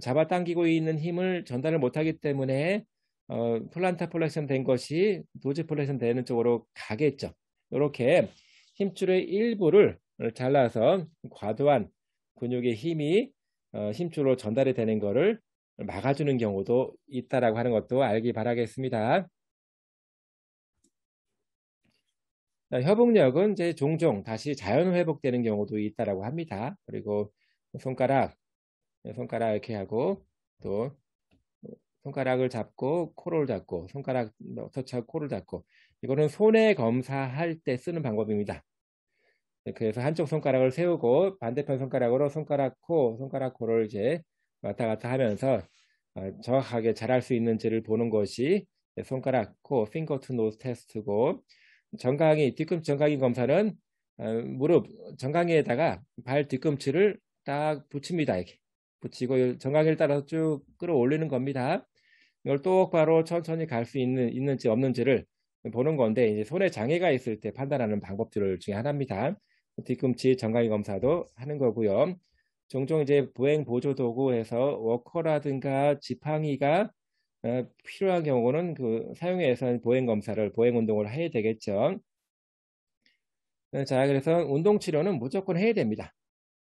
잡아당기고 있는 힘을 전달을 못하기 때문에 어, 플란타 플렉션 된 것이 도지 플렉션 되는 쪽으로 가겠죠. 이렇게 힘줄의 일부를 잘라서 과도한 근육의 힘이 어, 힘줄로 전달이 되는 것을 막아주는 경우도 있다라고 하는 것도 알기 바라겠습니다. 협응력은 이제 종종 다시 자연 회복되는 경우도 있다라고 합니다. 그리고 손가락, 손가락 이렇게 하고 또 손가락을 잡고 코를 잡고 손가락 터치하고 코를 잡고 이거는 손에 검사할 때 쓰는 방법입니다. 네, 그래서 한쪽 손가락을 세우고 반대편 손가락으로 손가락 코, 손가락 코를 이제 왔다 갔다 하면서 어, 정확하게 잘할 수 있는지를 보는 것이 손가락 코, finger to nose 테스트고 정강이 뒤꿈치 정강이 검사는 어, 무릎 정강이에다가 발 뒤꿈치를 딱 붙입니다. 이렇게 붙이고 정강이를 따라서 쭉 끌어올리는 겁니다. 이걸 똑바로 천천히 갈 수 있는 있는지 없는지를 보는 건데 이제 손에 장애가 있을 때 판단하는 방법들 중에 하나입니다. 뒤꿈치 정강이 검사도 하는 거고요. 종종 이제 보행 보조 도구에서 워커라든가 지팡이가 어, 필요한 경우는 그 사용해서 보행 검사를 보행 운동을 해야 되겠죠. 어, 자, 그래서 운동 치료는 무조건 해야 됩니다.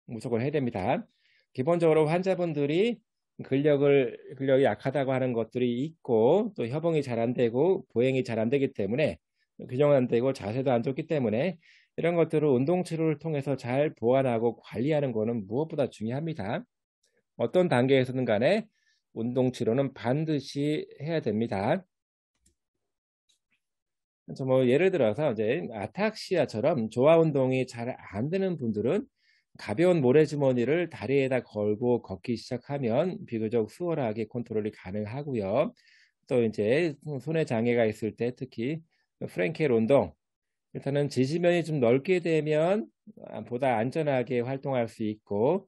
무조건 해야 됩니다. 기본적으로 환자분들이 근력을 근력이 약하다고 하는 것들이 있고 또 협응이 잘 안 되고 보행이 잘 안 되기 때문에 균형 안 되고 자세도 안 좋기 때문에 이런 것들을 운동 치료를 통해서 잘 보완하고 관리하는 것은 무엇보다 중요합니다. 어떤 단계에서든 간에 운동 치료는 반드시 해야 됩니다. 뭐 예를 들어서 이제 아탁시아처럼 조화 운동이 잘 안 되는 분들은 가벼운 모래주머니를 다리에다 걸고 걷기 시작하면 비교적 수월하게 컨트롤이 가능하고요. 또 이제 손에 장애가 있을 때 특히 프랭켈 운동 일단은 지지면이 좀 넓게 되면 보다 안전하게 활동할 수 있고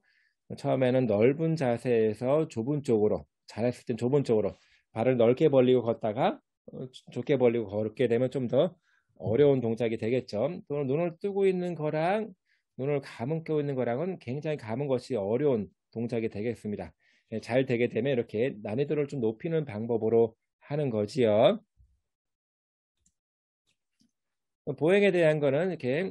처음에는 넓은 자세에서 좁은 쪽으로 잘했을 땐 좁은 쪽으로 발을 넓게 벌리고 걷다가 어, 좁게 벌리고 걸게 되면 좀 더 어려운 동작이 되겠죠. 또는 눈을 뜨고 있는 거랑 눈을 감고 은 있는 거랑은 굉장히 감은 것이 어려운 동작이 되겠습니다. 예, 잘 되게 되면 이렇게 난이도를 좀 높이는 방법으로 하는 거지요. 보행에 대한 거는 이렇게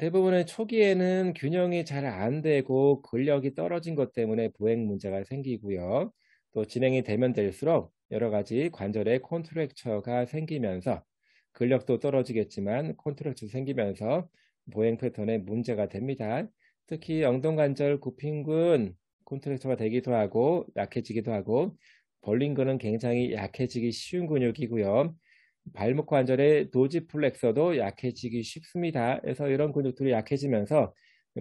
대부분의 초기에는 균형이 잘 안 되고 근력이 떨어진 것 때문에 보행 문제가 생기고요. 또 진행이 되면 될수록 여러 가지 관절의 콘트랙처가 생기면서 근력도 떨어지겠지만 콘트랙처 생기면서 보행 패턴에 문제가 됩니다. 특히 엉덩관절 굽힌근 콘트랙처가 되기도 하고 약해지기도 하고 벌린 근은 굉장히 약해지기 쉬운 근육이고요. 발목 관절의 도지플렉서도 약해지기 쉽습니다. 그래서 이런 근육들이 약해지면서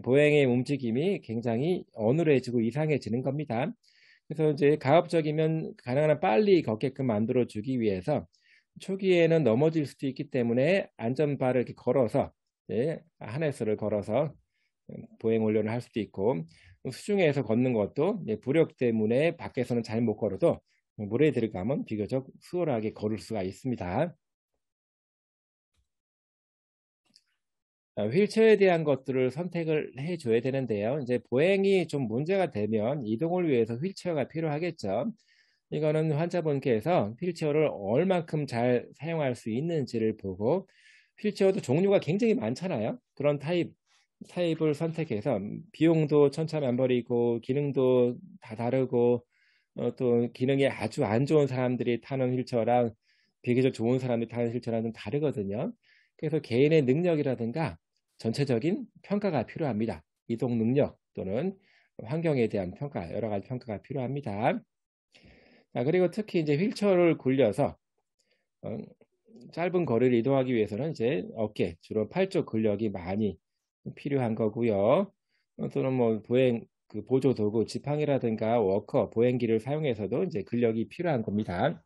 보행의 움직임이 굉장히 어눌해지고 이상해지는 겁니다. 그래서 이제 가급적이면 가능한 빨리 걷게끔 만들어 주기 위해서 초기에는 넘어질 수도 있기 때문에 안전바를 이렇게 걸어서 예, 하네스를 걸어서 보행 훈련을 할 수도 있고 수중에서 걷는 것도 예, 부력 때문에 밖에서는 잘 못 걸어도 물에 들어가면 비교적 수월하게 걸을 수가 있습니다. 휠체어에 대한 것들을 선택을 해줘야 되는데요. 이제 보행이 좀 문제가 되면 이동을 위해서 휠체어가 필요하겠죠. 이거는 환자분께서 휠체어를 얼만큼 잘 사용할 수 있는지를 보고 휠체어도 종류가 굉장히 많잖아요. 그런 타입 타입을 선택해서 비용도 천차만별이고 기능도 다 다르고 어, 또 기능이 아주 안 좋은 사람들이 타는 휠체어랑 비교적 좋은 사람들이 타는 휠체어랑 좀 다르거든요. 그래서 개인의 능력이라든가 전체적인 평가가 필요합니다. 이동 능력 또는 환경에 대한 평가, 여러 가지 평가가 필요합니다. 자, 그리고 특히 이제 휠체어를 굴려서 어, 짧은 거리를 이동하기 위해서는 이제 어깨, 주로 팔쪽 근력이 많이 필요한 거고요. 어, 또는 뭐 보행 그 보조 도구 지팡이라든가 워커 보행기를 사용해서도 이제 근력이 필요한 겁니다.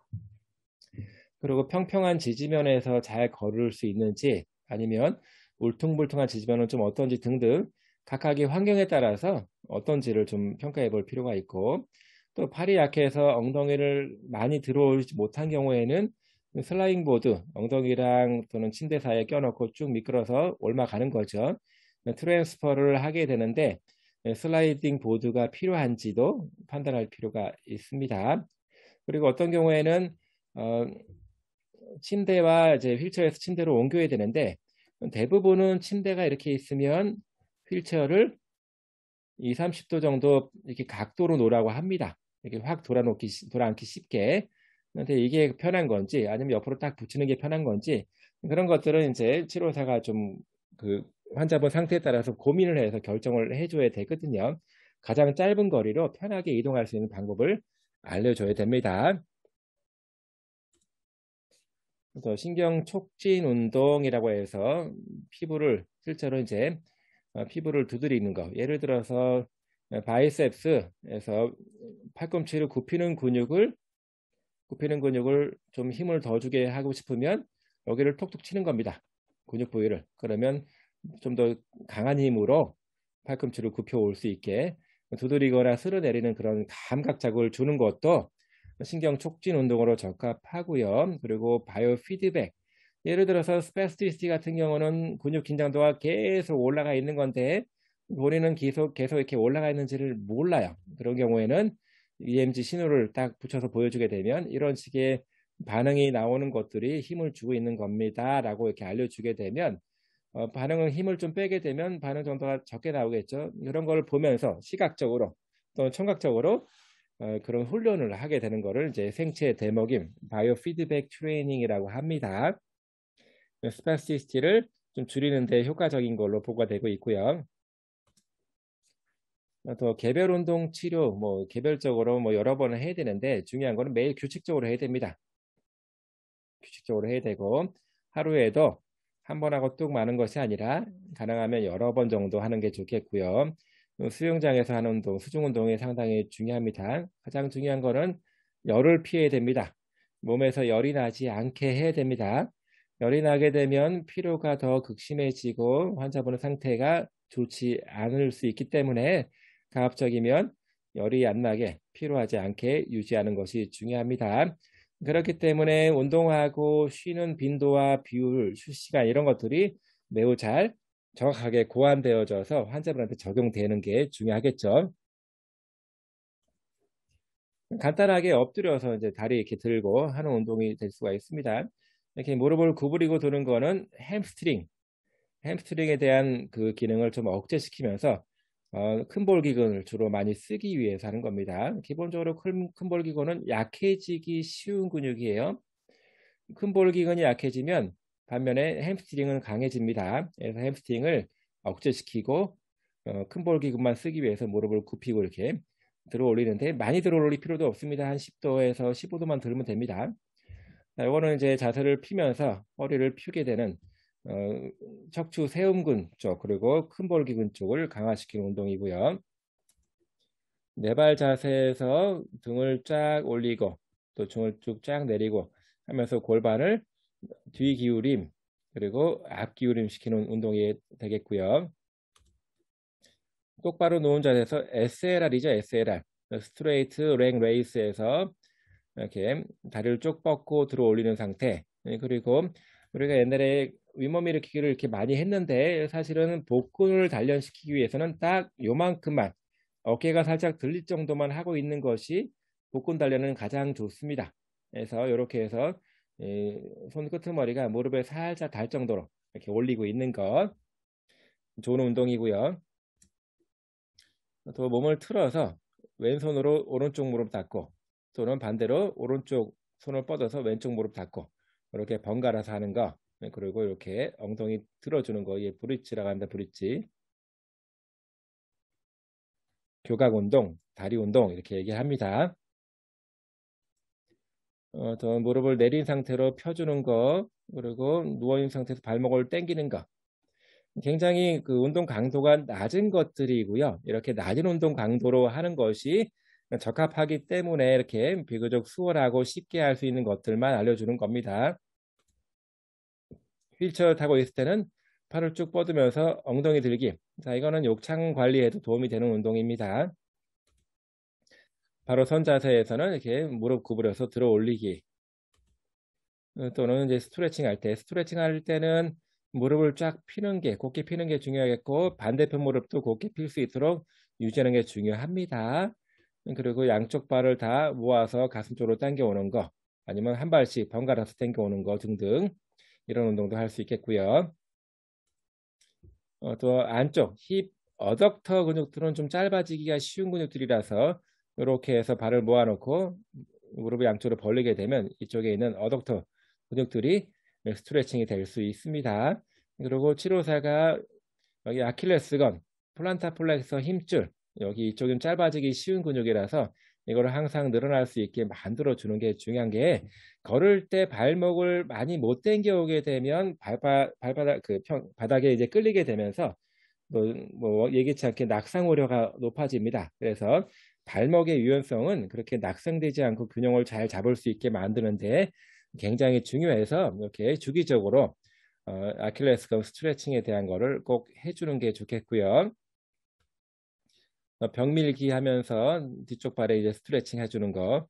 그리고 평평한 지지면에서 잘 걸을 수 있는지 아니면 울퉁불퉁한 지지면은 좀 어떤지 등등 각각의 환경에 따라서 어떤지를 좀 평가해 볼 필요가 있고 또 팔이 약해서 엉덩이를 많이 들어오지 못한 경우에는 슬라잉 보드 엉덩이랑 또는 침대 사이에 껴놓고 쭉 미끄러서 올라가는 거죠. 트랜스퍼를 하게 되는데 네, 슬라이딩 보드가 필요한지도 판단할 필요가 있습니다. 그리고 어떤 경우에는 어, 침대와 이제 휠체어에서 침대로 옮겨야 되는데 대부분은 침대가 이렇게 있으면 휠체어를 2, 30도 정도 이렇게 각도로 놓으라고 합니다. 이렇게 확 돌아놓기 돌아앉기 쉽게. 그런데 이게 편한 건지 아니면 옆으로 딱 붙이는 게 편한 건지 그런 것들은 이제 치료사가 좀그 환자분 상태에 따라서 고민을 해서 결정을 해줘야 되거든요. 가장 짧은 거리로 편하게 이동할 수 있는 방법을 알려줘야 됩니다. 그래서 신경 촉진 운동이라고 해서 피부를 실제로 이제 어, 피부를 두드리는 거. 예를 들어서 어, 바이셉스에서 팔꿈치를 굽히는 근육을 굽히는 근육을 좀 힘을 더 주게 하고 싶으면 여기를 톡톡 치는 겁니다. 근육 부위를. 그러면 좀더 강한 힘으로 팔꿈치를 굽혀 올 수 있게 두드리거나 쓸어내리는 그런 감각작을 주는 것도 신경 촉진 운동으로 적합하고요. 그리고 바이오 피드백. 예를 들어서 스페스티스티 같은 경우는 근육 긴장도가 계속 올라가 있는 건데 본인은 계속 계속 이렇게 올라가 있는지를 몰라요. 그런 경우에는 EMG 신호를 딱 붙여서 보여주게 되면 이런 식의 반응이 나오는 것들이 힘을 주고 있는 겁니다라고 이렇게 알려주게 되면 어, 반응은 힘을 좀 빼게 되면 반응 정도가 적게 나오겠죠. 이런 걸 보면서 시각적으로 또는 청각적으로 어, 그런 훈련을 하게 되는 거를 이제 생체 대목임 바이오 피드백 트레이닝이라고 합니다. 스파스티시티를 그 좀 줄이는 데 효과적인 걸로 보고가 되고 있고요. 어, 또 개별 운동 치료 뭐 개별적으로 뭐 여러 번을 해야 되는데 중요한 거는 매일 규칙적으로 해야 됩니다. 규칙적으로 해야 되고 하루에도 한번 하고 뚝 마는 것이 아니라 가능하면 여러 번 정도 하는 게 좋겠고요. 수영장에서 하는 운동, 수중 운동이 상당히 중요합니다. 가장 중요한 거는 열을 피해야 됩니다. 몸에서 열이 나지 않게 해야 됩니다. 열이 나게 되면 피로가 더 극심해지고 환자분의 상태가 좋지 않을 수 있기 때문에 가급적이면 열이 안 나게 피로하지 않게 유지하는 것이 중요합니다. 그렇기 때문에 운동하고 쉬는 빈도와 비율, 휴 시간 이런 것들이 매우 잘 정확하게 고안되어져서 환자분한테 적용되는 게 중요하겠죠. 간단하게 엎드려서 이제 다리 이렇게 들고 하는 운동이 될 수가 있습니다. 이렇게 무릎을 구부리고 두는 거는 햄스트링, 햄스트링에 대한 그 기능을 좀 억제시키면서 어, 큰볼 기근을 주로 많이 쓰기 위해서 하는 겁니다. 기본적으로 큰, 볼 기근은 약해지기 쉬운 근육이에요. 큰볼 기근이 약해지면 반면에 햄스트링은 강해집니다. 그래서 햄스트링을 억제시키고 어, 큰볼 기근만 쓰기 위해서 무릎을 굽히고 이렇게 들어 올리는데 많이 들어 올릴 필요도 없습니다. 한 10도에서 15도만 들면 됩니다. 자, 이거는 이제 자세를 피면서 허리를 펴게 되는 어, 척추 세음근쪽 그리고 큰벌기근 쪽을 강화시키는 운동이고요. 네발 자세에서 등을 쫙 올리고 또 등을 쭉 쫙 내리고 하면서 골반을 뒤 기울임 그리고 앞 기울임 시키는 운동이 되겠고요. 똑바로 누운 자세에서 SLR이죠. SLR 스트레이트 랭 레이스에서 이렇게 다리를 쭉 뻗고 들어 올리는 상태 그리고 우리가 옛날에 윗몸 일으키기를 이렇게 많이 했는데 사실은 복근을 단련시키기 위해서는 딱 요만큼만 어깨가 살짝 들릴 정도만 하고 있는 것이 복근 단련은 가장 좋습니다. 그래서 이렇게 해서 예, 손끄트머리가 무릎에 살짝 닿을 정도로 이렇게 올리고 있는 것 좋은 운동이고요. 또 몸을 틀어서 왼손으로 오른쪽 무릎 닫고 또는 반대로 오른쪽 손을 뻗어서 왼쪽 무릎 닫고 이렇게 번갈아서 하는 거 네, 그리고 이렇게 엉덩이 들어주는 거, 예, 브릿지라고 한다 브릿지. 교각 운동, 다리 운동 이렇게 얘기합니다. 어, 더 무릎을 내린 상태로 펴주는 거, 그리고 누워있는 상태에서 발목을 당기는 거. 굉장히 그 운동 강도가 낮은 것들이고요. 이렇게 낮은 운동 강도로 하는 것이 적합하기 때문에 이렇게 비교적 수월하고 쉽게 할 수 있는 것들만 알려주는 겁니다. 휠체어 타고 있을 때는 팔을 쭉 뻗으면서 엉덩이 들기. 자, 이거는 욕창 관리에도 도움이 되는 운동입니다. 바로 선 자세에서는 이렇게 무릎 구부려서 들어 올리기. 어, 또는 이제 스트레칭 할 때, 스트레칭 할 때는 무릎을 쫙 피는 게, 곧게 피는 게 중요하겠고, 반대편 무릎도 곧게 필 수 있도록 유지하는 게 중요합니다. 그리고 양쪽 발을 다 모아서 가슴 쪽으로 당겨오는 거, 아니면 한 발씩 번갈아서 당겨오는 거 등등. 이런 운동도 할 수 있겠고요. 어, 또 안쪽 힙 어덕터 근육들은 좀 짧아지기가 쉬운 근육들이라서 이렇게 해서 발을 모아놓고 무릎을 양쪽으로 벌리게 되면 이쪽에 있는 어덕터 근육들이 스트레칭이 될 수 있습니다. 그리고 치료사가 여기 아킬레스건, 플란타플렉서 힘줄 여기 이쪽은 짧아지기 쉬운 근육이라서 이걸 항상 늘어날 수 있게 만들어 주는 게 중요한 게 걸을 때 발목을 많이 못 당겨오게 되면 발바, 발바닥 그 평, 바닥에 이제 끌리게 되면서 뭐, 뭐 예기치 않게 낙상 우려가 높아집니다. 그래서 발목의 유연성은 그렇게 낙상되지 않고 균형을 잘 잡을 수 있게 만드는데 굉장히 중요해서 이렇게 주기적으로 어, 아킬레스건 스트레칭에 대한 거를 꼭 해주는 게 좋겠고요. 어, 병밀기 하면서 뒤쪽 발에 이제 스트레칭 해주는 거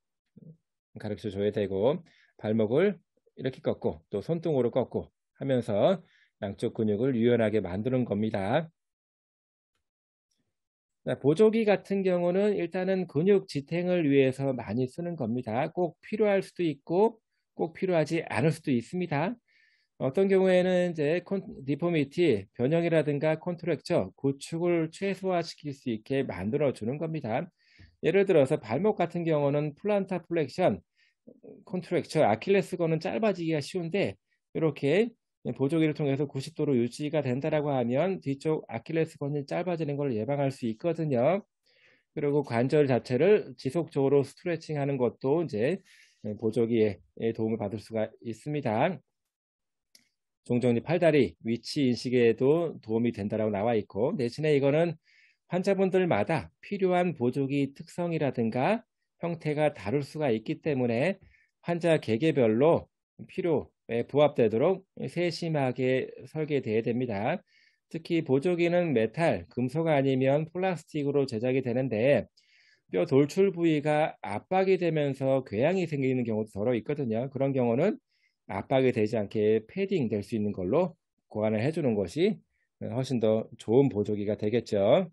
가르쳐 줘야 되고 발목을 이렇게 꺾고 또 손등으로 꺾고 하면서 양쪽 근육을 유연하게 만드는 겁니다. 보조기 같은 경우는 일단은 근육 지탱을 위해서 많이 쓰는 겁니다. 꼭 필요할 수도 있고 꼭 필요하지 않을 수도 있습니다. 어떤 경우에는 이제 디포미티, 변형이라든가 컨트랙처, 구축을 최소화시킬 수 있게 만들어 주는 겁니다. 예를 들어서 발목 같은 경우는 플란타 플렉션, 컨트랙처, 아킬레스건은 짧아지기가 쉬운데 이렇게 보조기를 통해서 90도로 유지가 된다라고 하면 뒤쪽 아킬레스건이 짧아지는 걸 예방할 수 있거든요. 그리고 관절 자체를 지속적으로 스트레칭하는 것도 이제 보조기에 도움을 받을 수가 있습니다. 종종 팔다리 위치 인식에도 도움이 된다라고 나와 있고 대신에 이거는 환자분들마다 필요한 보조기 특성이라든가 형태가 다를 수가 있기 때문에 환자 개개별로 필요에 부합되도록 세심하게 설계돼야 됩니다. 특히 보조기는 메탈, 금속 아니면 플라스틱으로 제작이 되는데 뼈 돌출 부위가 압박이 되면서 궤양이 생기는 경우도 더러 있거든요. 그런 경우는 압박이 되지 않게 패딩 될 수 있는 걸로 보완을 해주는 것이 훨씬 더 좋은 보조기가 되겠죠.